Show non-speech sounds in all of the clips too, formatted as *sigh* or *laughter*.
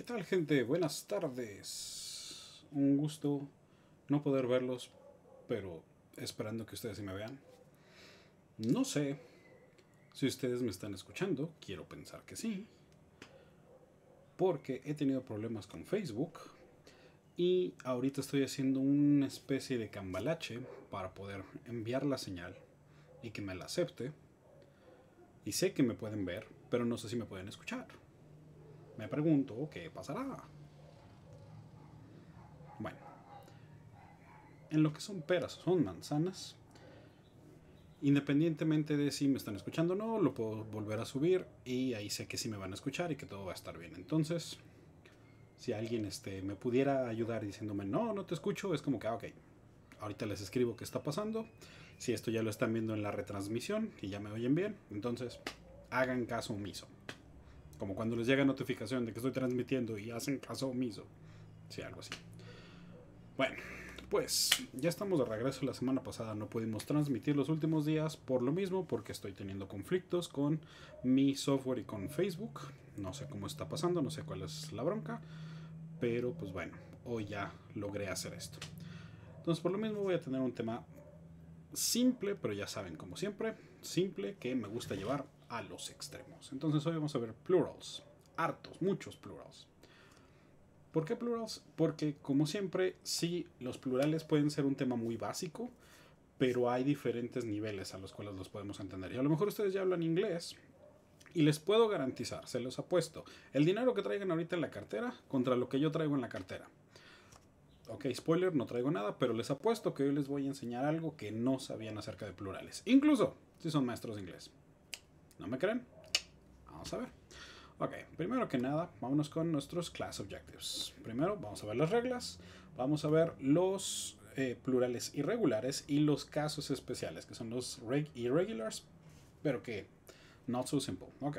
¿Qué tal gente? Buenas tardes. Un gusto no poder verlos, pero esperando que ustedes sí me vean. No sé si ustedes me están escuchando, quiero pensar que sí. Porque he tenido problemas con Facebook y ahorita estoy haciendo una especie de cambalache para poder enviar la señal y que me la acepte. Y sé que me pueden ver, pero no sé si me pueden escuchar. Me pregunto qué pasará. Bueno, en lo que son peras o son manzanas, independientemente de si me están escuchando o no, lo puedo volver a subir y ahí sé que sí me van a escuchar y que todo va a estar bien. Entonces, si alguien este, me pudiera ayudar diciéndome, no, no te escucho, es como que, ah, ok, ahorita les escribo qué está pasando. Si esto ya lo están viendo en la retransmisión y ya me oyen bien, entonces hagan caso omiso como cuando les llega notificación de que estoy transmitiendo y hacen caso omiso. Sí, algo así. Bueno, pues ya estamos de regreso. La semana pasada no pudimos transmitir los últimos días por lo mismo, porque estoy teniendo conflictos con mi software y con Facebook. No sé cómo está pasando, no sé cuál es la bronca, pero pues bueno, hoy ya logré hacer esto. Entonces por lo mismo voy a tener un tema simple, pero ya saben, como siempre, simple que me gusta llevar a los extremos. Entonces hoy vamos a ver plurals, hartos, muchos plurals. ¿Por qué plurals? Porque como siempre, sí, los plurales pueden ser un tema muy básico, pero hay diferentes niveles a los cuales los podemos entender. Y a lo mejor ustedes ya hablan inglés y les puedo garantizar, se los apuesto, el dinero que traigan ahorita en la cartera contra lo que yo traigo en la cartera. Ok, spoiler, no traigo nada, pero les apuesto que hoy les voy a enseñar algo que no sabían acerca de plurales. Incluso si son maestros de inglés. ¿No me creen? Vamos a ver. Ok, primero que nada, vámonos con nuestros class objectives. Primero, vamos a ver las reglas, vamos a ver los eh, plurales irregulares y los casos especiales, que son los irregulares, irregulars, pero que not so simple. Ok.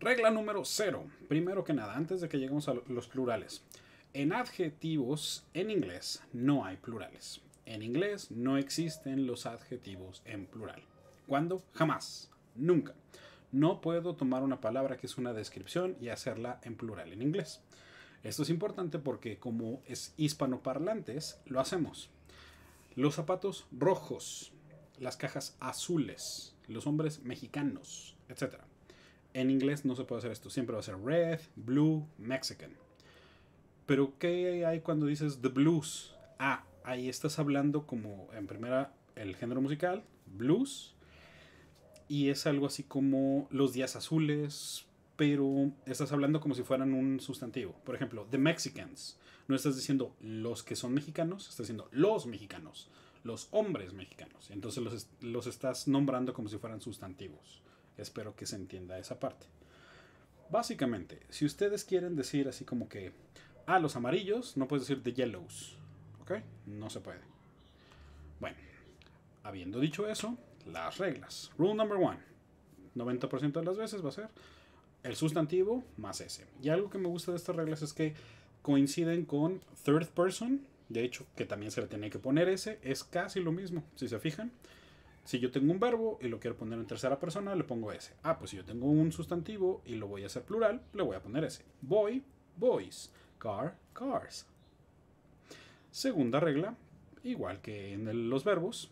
Regla número 0. Primero que nada, antes de que lleguemos a los plurales. En adjetivos en inglés no hay plurales. En inglés no existen los adjetivos en plural. ¿Cuándo? Jamás. Nunca. No puedo tomar una palabra que es una descripción y hacerla en plural en inglés. Esto es importante porque como es hispanoparlantes, lo hacemos. Los zapatos rojos, las cajas azules, los hombres mexicanos, etc. En inglés no se puede hacer esto, siempre va a ser red, blue, Mexican. Pero ¿qué hay cuando dices the blues? Ah, ahí estás hablando como en primera el género musical, blues, y es algo así como los días azules, pero estás hablando como si fueran un sustantivo. Por ejemplo, the Mexicans. No estás diciendo los que son mexicanos, estás diciendo los mexicanos, los hombres mexicanos. Entonces los, estás nombrando como si fueran sustantivos. Espero que se entienda esa parte. Básicamente, si ustedes quieren decir así como que, a ah, los amarillos, no puedes decir the yellows. ¿Ok? No se puede. Bueno, habiendo dicho eso, las reglas. Rule number one, 90% de las veces va a ser el sustantivo más S. Y algo que me gusta de estas reglas es que coinciden con third person, de hecho, que también se le tiene que poner ese, es casi lo mismo, si se fijan. Si yo tengo un verbo y lo quiero poner en tercera persona, le pongo S. Ah, pues si yo tengo un sustantivo y lo voy a hacer plural, le voy a poner S. Boy, boys. Car, cars. Segunda regla, igual que en los verbos,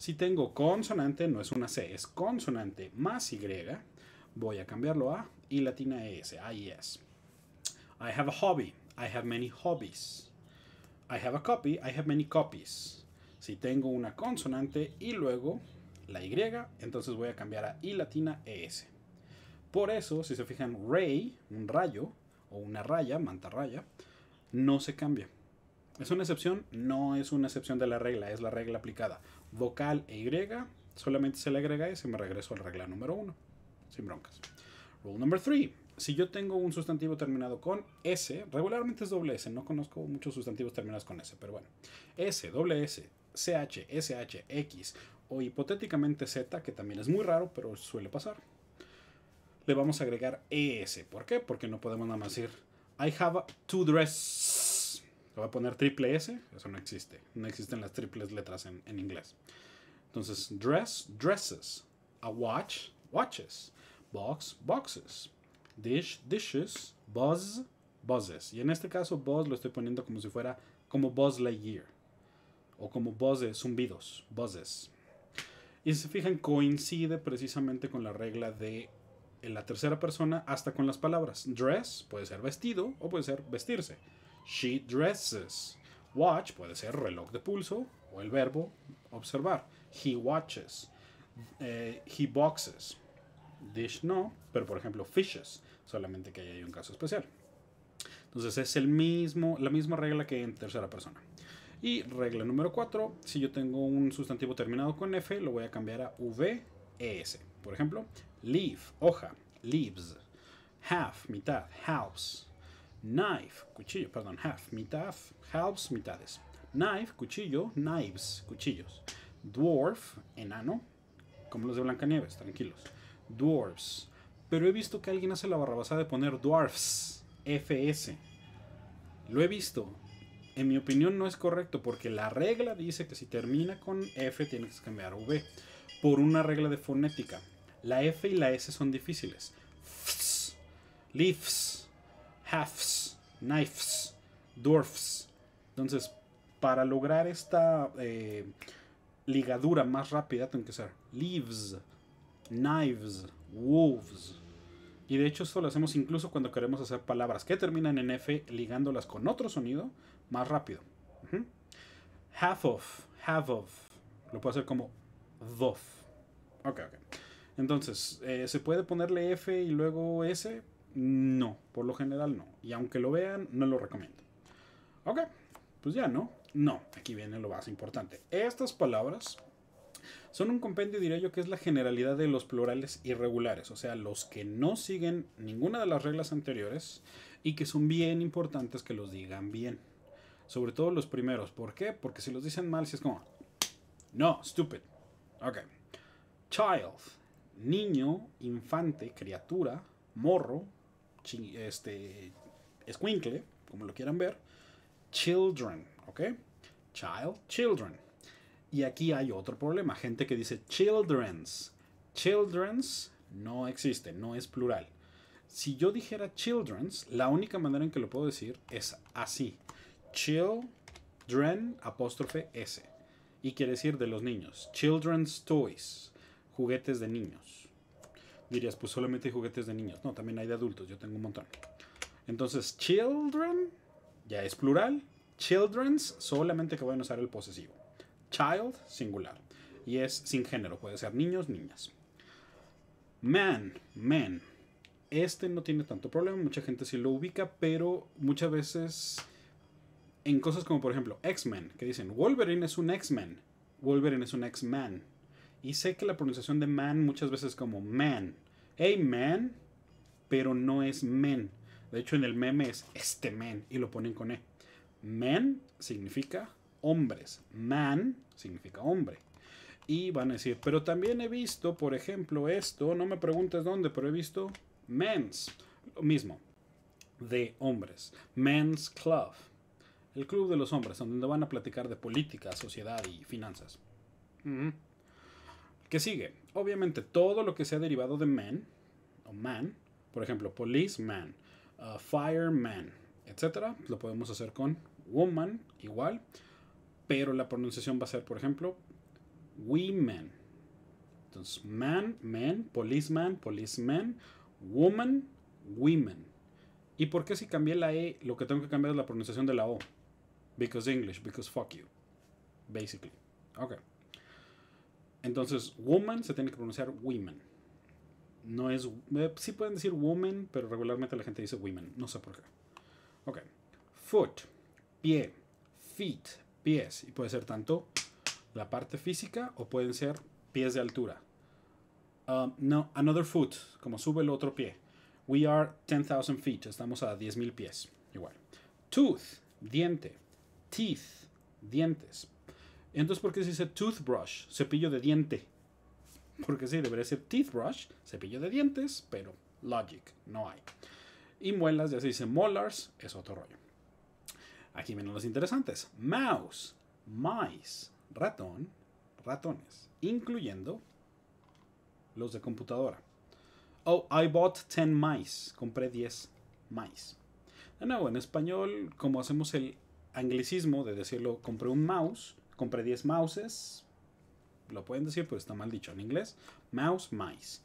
si tengo consonante, no es una C, es consonante más Y. Voy a cambiarlo a e I latina ES. I es. I have a hobby. I have many hobbies. I have a copy. I have many copies. Si tengo una consonante y luego la Y, entonces voy a cambiar a I latina ES. Por eso, si se fijan, ray, un rayo o una raya, mantarraya, no se cambia. ¿Es una excepción? No es una excepción de la regla, es la regla aplicada. Vocal e Y, solamente se le agrega y me regreso a la regla número 1, sin broncas. Rule number 3. Si yo tengo un sustantivo terminado con S, regularmente es doble S, no conozco muchos sustantivos terminados con S, pero bueno. S, doble S, CH, SH, X o hipotéticamente Z, que también es muy raro, pero suele pasar. Le vamos a agregar ES. ¿Por qué? Porque no podemos nada más decir I have two dress va a poner triple S, eso no existe. No existen las triples letras en, en inglés. Entonces, dress, dresses. A watch, watches. Box, boxes. Dish, dishes. Buzz, buzzes. Y en este caso, buzz lo estoy poniendo como si fuera como Buzz Lightyear. O como buzzes, zumbidos, buzzes. Y si se fijan, coincide precisamente con la regla de en la tercera persona hasta con las palabras. Dress puede ser vestido o puede ser vestirse. She dresses. Watch puede ser reloj de pulso o el verbo observar. He watches. Eh, he boxes. Dish no, pero por ejemplo fishes, solamente que ahí hay un caso especial. Entonces es el mismo, la misma regla que en tercera persona. Y regla número 4, si yo tengo un sustantivo terminado con F, lo voy a cambiar a VES. Por ejemplo, leave, hoja, leaves, half, mitad, house, Knife, cuchillo, perdón, half, mitad, halves, mitades. Knife, cuchillo, knives, cuchillos. Dwarf, enano, como los de Blancanieves, tranquilos. Dwarfs. Pero he visto que alguien hace la barrabasada de poner dwarfs, FS. Lo he visto. En mi opinión no es correcto porque la regla dice que si termina con F tienes que cambiar V por una regla de fonética. La F y la S son difíciles. Fs, Halfs, knives, dwarfs. Entonces, para lograr esta eh, ligadura más rápida, tengo que ser leaves, knives, wolves. Y de hecho esto lo hacemos incluso cuando queremos hacer palabras que terminan en F ligándolas con otro sonido más rápido. Half of, half of. Lo puedo hacer como dof. Ok, ok. Entonces, eh, se puede ponerle F y luego S. No, por lo general no. Y aunque lo vean, no lo recomiendo. Ok, pues ya no. No, aquí viene lo más importante. Estas palabras son un compendio, diría yo, que es la generalidad de los plurales irregulares, o sea, los que no siguen ninguna de las reglas anteriores y que son bien importantes que los digan bien. Sobre todo los primeros. ¿Por qué? Porque si los dicen mal, si es como, no, stupid. Ok. Child, niño, infante, criatura, morro, este, escuincle, como lo quieran ver, children, ¿ok? Child, children. Y aquí hay otro problema, gente que dice children's. Children's no existe, no es plural. Si yo dijera children's, la única manera en que lo puedo decir es así. Children apóstrofe S. Y quiere decir de los niños. Children's toys. Juguetes de niños. Dirías, pues solamente hay juguetes de niños. No, también hay de adultos, yo tengo un montón. Entonces, children ya es plural. Children's solamente que van a usar el posesivo. Child, singular. Y es sin género, puede ser niños, niñas. Man, men. Este no tiene tanto problema, mucha gente sí lo ubica, pero muchas veces en cosas como por ejemplo X-Men, que dicen Wolverine es un X-Men. Wolverine es un X-Man. Y sé que la pronunciación de man muchas veces es como man. Hey man, pero no es men. De hecho, en el meme es este men y lo ponen con E. Men significa hombres. Man significa hombre. Y van a decir, pero también he visto, por ejemplo, esto, no me preguntes dónde, pero he visto men's. Lo mismo, de hombres. Men's Club. El club de los hombres, donde van a platicar de política, sociedad y finanzas. Mm-hmm. ¿Qué sigue? Obviamente todo lo que sea derivado de man o man, por ejemplo, policeman, uh, fireman, etc. lo podemos hacer con woman igual, pero la pronunciación va a ser, por ejemplo, women. Entonces, man, men, policeman, policeman, woman, women. ¿Y por qué si cambié la E, lo que tengo que cambiar es la pronunciación de la O? Because English, because fuck you. Basically. Okay. Entonces, woman se tiene que pronunciar women. No es. Eh, sí pueden decir woman, pero regularmente la gente dice women. No sé por qué. Ok. Foot, pie. Feet, pies. Y puede ser tanto la parte física o pueden ser pies de altura. Um, no, another foot, como sube el otro pie. We are 10,000 feet. Estamos a 10,000 pies. Igual. Tooth, diente. Teeth, dientes entonces, ¿por qué se dice toothbrush? Cepillo de diente. Porque sí, debería ser teethbrush, cepillo de dientes, pero logic, no hay. Y muelas, ya se dice molars, es otro rollo. Aquí vienen los interesantes. Mouse, mice, ratón, ratones, incluyendo los de computadora. Oh, I bought 10 mice. Compré 10 mice. De nuevo, en español, como hacemos el anglicismo de decirlo, compré un mouse, Compré 10 mouses. Lo pueden decir, pero está mal dicho en inglés. Mouse, mice.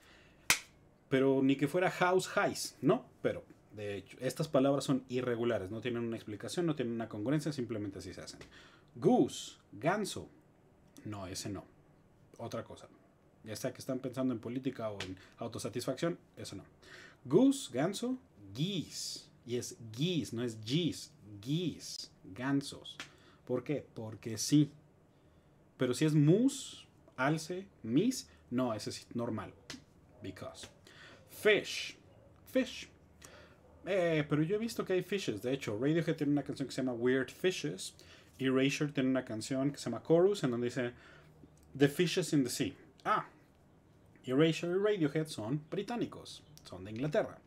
Pero ni que fuera house, highs, ¿no? Pero, de hecho, estas palabras son irregulares. No tienen una explicación, no tienen una congruencia, simplemente así se hacen. Goose, ganso. No, ese no. Otra cosa. Ya sea que están pensando en política o en autosatisfacción, eso no. Goose, ganso, geese. Y es geese, no es geese. Geese, gansos. ¿Por qué? Porque sí. Pero si es mus, alce, mis, no, ese es normal. Because. Fish. Fish. Eh, pero yo he visto que hay fishes. De hecho, Radiohead tiene una canción que se llama Weird Fishes. Y Erasure tiene una canción que se llama Chorus, en donde dice The Fishes in the Sea. Ah, Erasure y Radiohead son británicos, son de Inglaterra.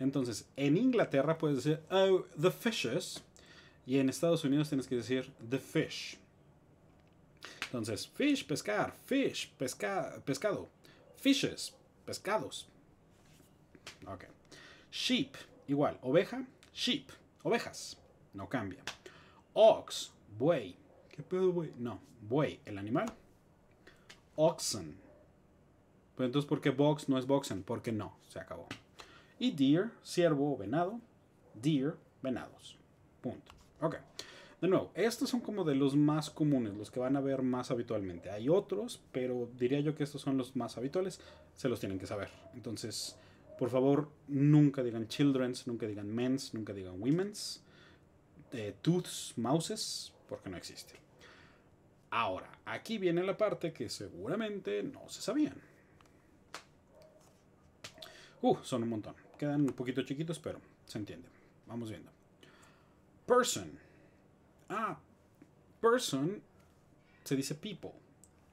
Entonces, en Inglaterra puedes decir, oh, the fishes. Y en Estados Unidos tienes que decir, the fish. Entonces, fish, pescar, fish, pescado, fishes, pescados. Ok. Sheep, igual, oveja, sheep, ovejas, no cambia. Ox, buey. ¿Qué pedo, buey? No, buey, el animal. Oxen. Pues entonces, ¿por qué box no es boxen? Porque no, se acabó. Y deer, ciervo venado. Deer, venados. Punto. Ok. De nuevo, estos son como de los más comunes, los que van a ver más habitualmente. Hay otros, pero diría yo que estos son los más habituales, se los tienen que saber. Entonces, por favor, nunca digan children's, nunca digan men's, nunca digan women's, eh, tooths, mouses, porque no existe. Ahora, aquí viene la parte que seguramente no se sabían. Uh, son un montón. Quedan un poquito chiquitos, pero se entiende. Vamos viendo. Person Ah, person se dice people.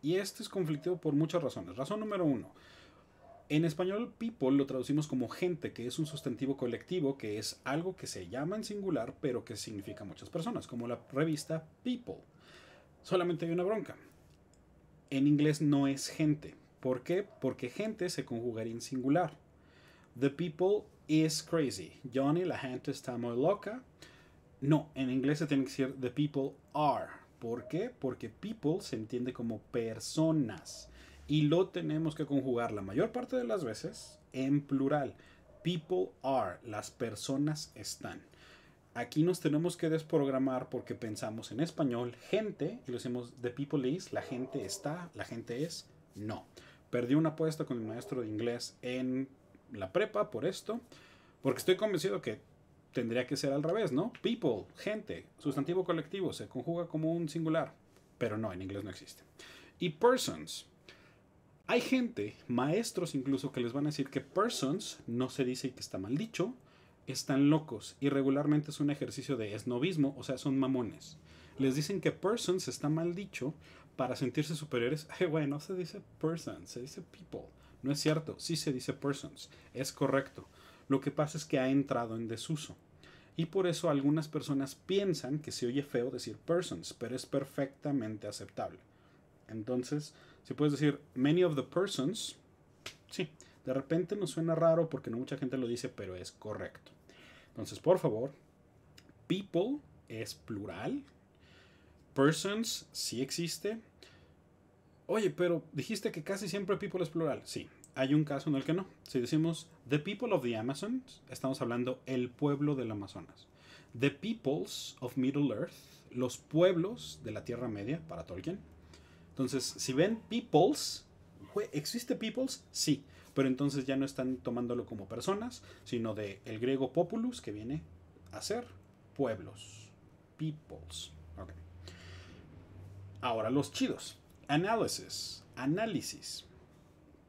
Y esto es conflictivo por muchas razones. Razón número uno. En español, people lo traducimos como gente, que es un sustantivo colectivo, que es algo que se llama en singular, pero que significa muchas personas, como la revista People. Solamente hay una bronca. En inglés no es gente. ¿Por qué? Porque gente se conjugaría en singular. The people is crazy. Johnny, la gente está muy loca. No, en inglés se tiene que decir the people are. ¿Por qué? Porque people se entiende como personas y lo tenemos que conjugar la mayor parte de las veces en plural. People are, las personas están. Aquí nos tenemos que desprogramar porque pensamos en español gente y lo decimos the people is, la gente está, la gente es. No. Perdí una apuesta con mi maestro de inglés en la prepa por esto, porque estoy convencido que tendría que ser al revés, ¿no? People, gente, sustantivo colectivo, se conjuga como un singular, pero no, en inglés no existe. Y persons. Hay gente, maestros incluso, que les van a decir que persons no se dice y que está mal dicho, están locos y regularmente es un ejercicio de esnovismo, o sea, son mamones. Les dicen que persons está mal dicho para sentirse superiores. *laughs* Eh, bueno, se dice persons, se dice people. No es cierto, sí se dice persons, es correcto. Lo que pasa es que ha entrado en desuso. Y por eso algunas personas piensan que se oye feo decir persons, pero es perfectamente aceptable. Entonces, si puedes decir many of the persons, sí, de repente nos suena raro porque no mucha gente lo dice, pero es correcto. Entonces, por favor, people es plural, persons sí existe. Oye, pero dijiste que casi siempre people es plural. Sí, hay un caso en el que no. Si decimos the people of the Amazon, estamos hablando el pueblo del Amazonas. The peoples of Middle Earth, los pueblos de la Tierra Media para Tolkien. Entonces, si ven peoples, ¿existe peoples? Sí, pero entonces ya no están tomándolo como personas, sino de el griego populus que viene a ser pueblos. Peoples. Ahora los chidos. Análisis. Análisis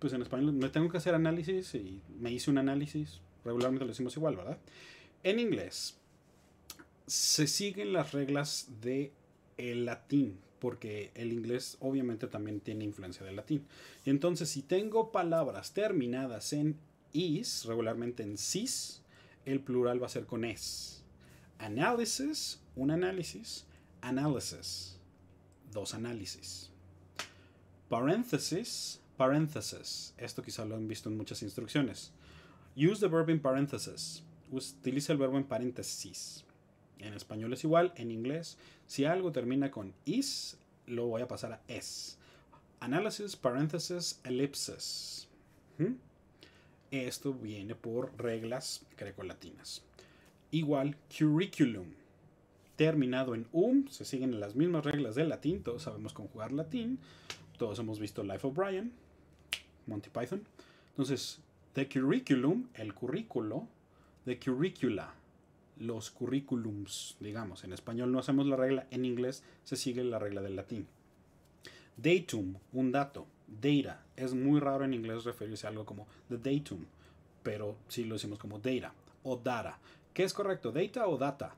pues en español me tengo que hacer análisis y me hice un análisis, regularmente lo decimos igual, ¿verdad? En inglés se siguen las reglas de el latín, porque el inglés obviamente también tiene influencia del latín. Y Entonces, si tengo palabras terminadas en is, regularmente en cis, el plural va a ser con es. Análisis, un análisis, análisis, dos análisis. Paréntesis, Paréntesis. Esto quizá lo han visto en muchas instrucciones. Use the verb in parenthesis. Utiliza el verbo en paréntesis. En español es igual, en inglés, si algo termina con is, lo voy a pasar a es. Análisis, paréntesis, elipses. Esto viene por reglas grecolatinas. Igual, curriculum. Terminado en um, se siguen las mismas reglas del latín, todos sabemos conjugar latín, todos hemos visto Life of Brian, Monty Python. Entonces, The Curriculum, el currículo, The Curricula, los currículums, digamos. En español no hacemos la regla, en inglés se sigue la regla del latín. Datum, un dato. Data. Es muy raro en inglés referirse a algo como the datum, pero sí lo decimos como data o data. ¿Qué es correcto, data o data?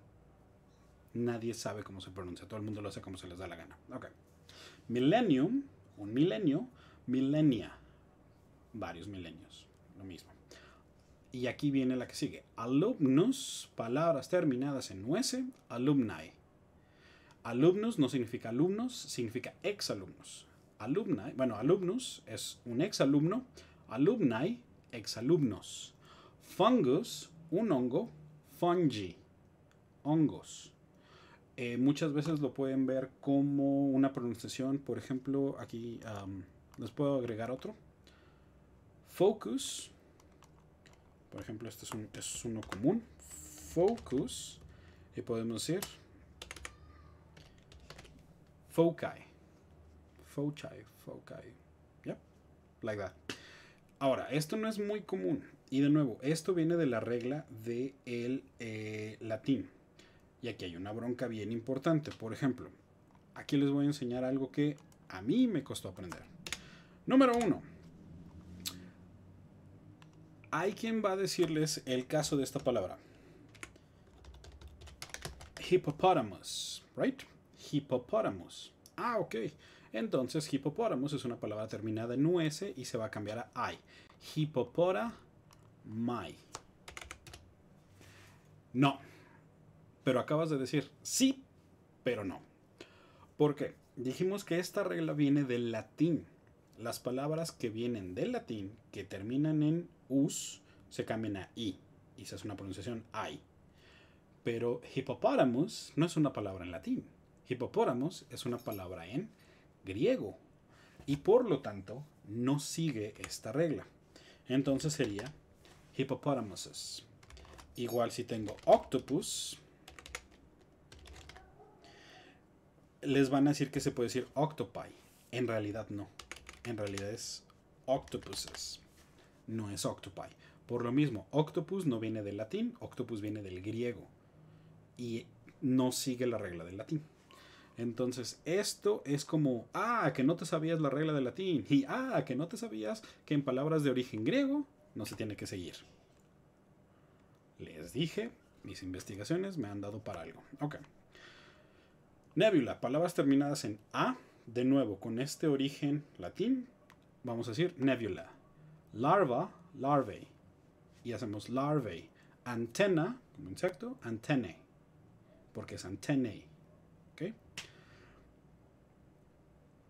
Nadie sabe cómo se pronuncia, todo el mundo lo hace como se les da la gana. Ok. Millennium, un milenio, millennia varios milenios. Lo mismo. Y aquí viene la que sigue. Alumnos, palabras terminadas en nuece, alumni. Alumnos no significa alumnos, significa exalumnos. Alumni, bueno, alumnos es un exalumno, alumni, exalumnos. Fungus, un hongo, fungi, hongos. Eh, muchas veces lo pueden ver como una pronunciación, por ejemplo, aquí les puedo agregar otro. Focus. Por ejemplo, este es, un, este uno común. Focus. Y podemos decir foci. Foci, foci. Yep, like that. Ahora, esto no es muy común. Y de nuevo, esto viene de la regla del eh, latín. Y aquí hay una bronca bien importante. Por ejemplo, aquí les voy a enseñar algo que a mí me costó aprender. Número uno, hay quien va a decirles el caso de esta palabra. Hippopotamus, right? Hippopotamus. Ah, ok. Entonces, hippopotamus es una palabra terminada en US y se va a cambiar a I. Hippopora my. No. Pero acabas de decir sí, pero no. ¿Por qué? Dijimos que esta regla viene del latín las palabras que vienen del latín, que terminan en us, se cambian a i, y esa es una pronunciación i. Pero hippopotamus no es una palabra en latín. Hippopotamus es una palabra en griego. Y por lo tanto, no sigue esta regla. Entonces sería hippopotamuses. Igual si tengo octopus, les van a decir que se puede decir octopi. En realidad no en realidad es octopuses, no es octopi. Por lo mismo, octopus no viene del latín, octopus viene del griego y no sigue la regla del latín. Entonces, esto es como, ah, que no te sabías la regla del latín y ah, que no te sabías que en palabras de origen griego no se tiene que seguir. Les dije, mis investigaciones me han dado para algo. Ok. Nebula, palabras terminadas en A de nuevo, con este origen latín, vamos a decir nebula. Larva, larvae. Y hacemos larvae. Antena, como insecto, antenae Porque es antenae ¿Okay?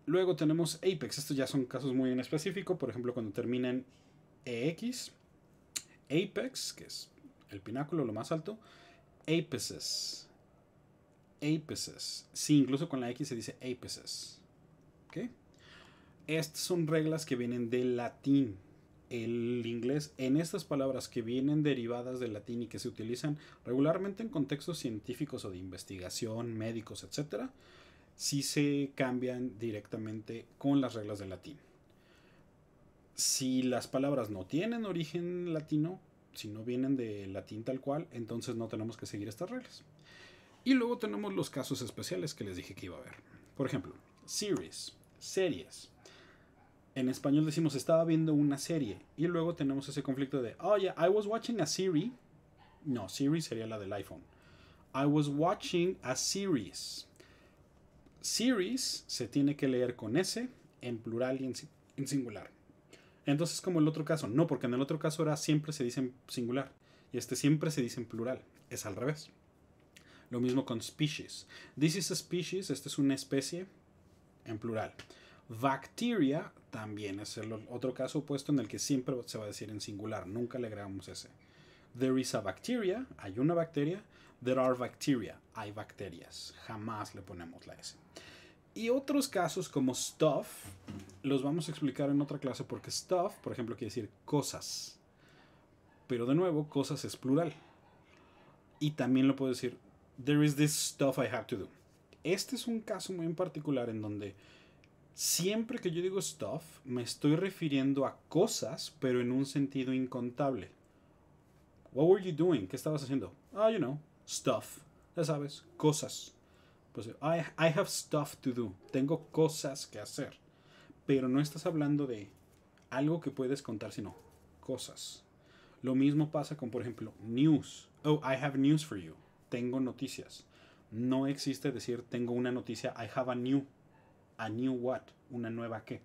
Luego tenemos apex. Estos ya son casos muy en específico. Por ejemplo, cuando terminan EX. Apex, que es el pináculo, lo más alto. Apices. Apices. Sí, incluso con la X se dice apices. Estas son reglas que vienen del latín. El inglés, en estas palabras que vienen derivadas del latín y que se utilizan regularmente en contextos científicos o de investigación, médicos, etc., sí se cambian directamente con las reglas del latín. Si las palabras no tienen origen latino, si no vienen de latín tal cual, entonces no tenemos que seguir estas reglas. Y luego tenemos los casos especiales que les dije que iba a haber. Por ejemplo, series series. En español decimos estaba viendo una serie y luego tenemos ese conflicto de, oh yeah, I was watching a series. No, series sería la del iPhone. I was watching a series. Series se tiene que leer con S en plural y en, singular. Entonces como el otro caso, no, porque en el otro caso era siempre se dice en singular y este siempre se dice en plural, es al revés. Lo mismo con species. This is a species, esta es una especie en plural. Bacteria también es el otro caso opuesto en el que siempre se va a decir en singular, nunca le agregamos ese. There is a bacteria, hay una bacteria. There are bacteria, hay bacterias. Jamás le ponemos la S. Y otros casos como stuff, los vamos a explicar en otra clase porque stuff, por ejemplo, quiere decir cosas. Pero de nuevo, cosas es plural. Y también lo puedo decir, there is this stuff I have to do este es un caso muy en particular en donde siempre que yo digo stuff, me estoy refiriendo a cosas, pero en un sentido incontable. What were you doing? ¿Qué estabas haciendo? Ah, oh, you know, stuff. Ya sabes, cosas. Pues, I, I have stuff to do. Tengo cosas que hacer. Pero no estás hablando de algo que puedes contar, sino cosas. Lo mismo pasa con, por ejemplo, news. Oh, I have news for you. Tengo noticias. No existe decir tengo una noticia, I have a new, a new what, una nueva qué.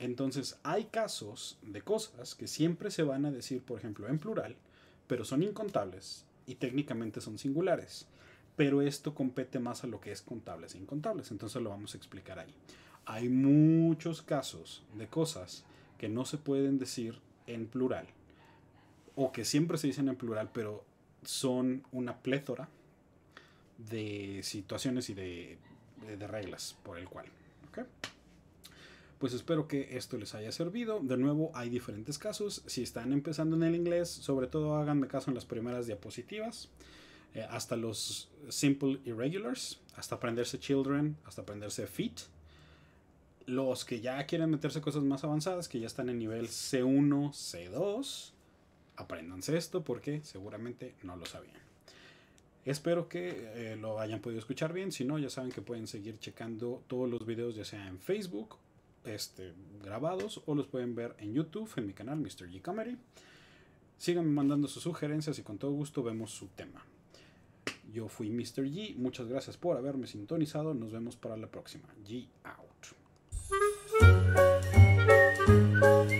Entonces hay casos de cosas que siempre se van a decir, por ejemplo, en plural, pero son incontables y técnicamente son singulares. Pero esto compete más a lo que es contables e incontables, entonces lo vamos a explicar ahí. Hay muchos casos de cosas que no se pueden decir en plural o que siempre se dicen en plural, pero son una plétora de situaciones y de, reglas por el cual. Pues espero que esto les haya servido. De nuevo, hay diferentes casos. Si están empezando en el inglés, sobre todo háganme caso en las primeras diapositivas. Eh, hasta los simple irregulars, hasta aprenderse children, hasta aprenderse feet Los que ya quieren meterse cosas más avanzadas, que ya están en nivel C1, C2, apréndanse esto porque seguramente no lo sabían. Espero que eh, lo hayan podido escuchar bien. Si no, ya saben que pueden seguir checando todos los videos, ya sea en Facebook, este, grabados, o los pueden ver en YouTube, en mi canal Mr. G Comedy. Síganme mandando sus sugerencias y con todo gusto vemos su tema. Yo fui Mr. G, muchas gracias por haberme sintonizado, nos vemos para la próxima. G out.